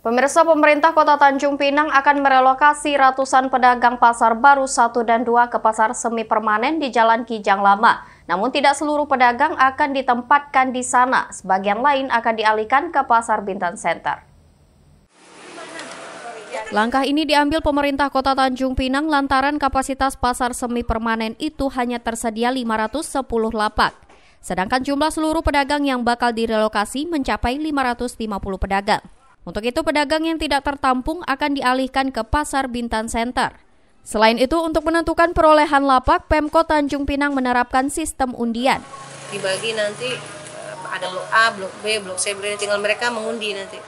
Pemirsa pemerintah kota Tanjung Pinang akan merelokasi ratusan pedagang pasar baru 1 dan 2 ke pasar semi permanen di Jalan Kijang Lama. Namun tidak seluruh pedagang akan ditempatkan di sana, sebagian lain akan dialihkan ke pasar Bintan Center. Langkah ini diambil pemerintah kota Tanjung Pinang lantaran kapasitas pasar semi permanen itu hanya tersedia 510 lapak. Sedangkan jumlah seluruh pedagang yang bakal direlokasi mencapai 550 pedagang. Untuk itu pedagang yang tidak tertampung akan dialihkan ke Pasar Bintan Center. Selain itu, untuk menentukan perolehan lapak, Pemko Tanjung Pinang menerapkan sistem undian. Dibagi nanti eh, ada blok A, blok B, blok C, blok tinggal mereka mengundi nanti.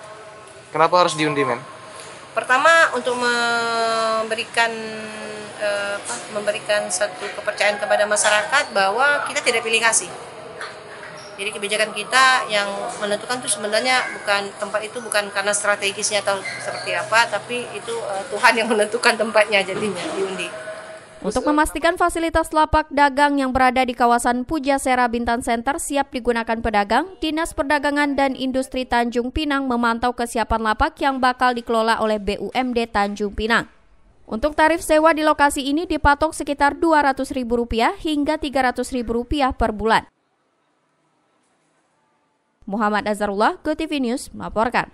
Kenapa harus diundi, men? Pertama untuk memberikan eh, apa, memberikan satu kepercayaan kepada masyarakat bahwa kita tidak pilih kasih. Jadi kebijakan kita yang menentukan itu sebenarnya bukan tempat itu bukan karena strategisnya atau seperti apa, tapi itu uh, Tuhan yang menentukan tempatnya jadinya diundi. Untuk memastikan fasilitas lapak dagang yang berada di kawasan Pujasera Bintan Center siap digunakan pedagang, Dinas Perdagangan dan Industri Tanjung Pinang memantau kesiapan lapak yang bakal dikelola oleh BUMD Tanjung Pinang. Untuk tarif sewa di lokasi ini dipatok sekitar Rp200.000 hingga Rp300.000 per bulan. Muhammad Azharullah, TV News melaporkan.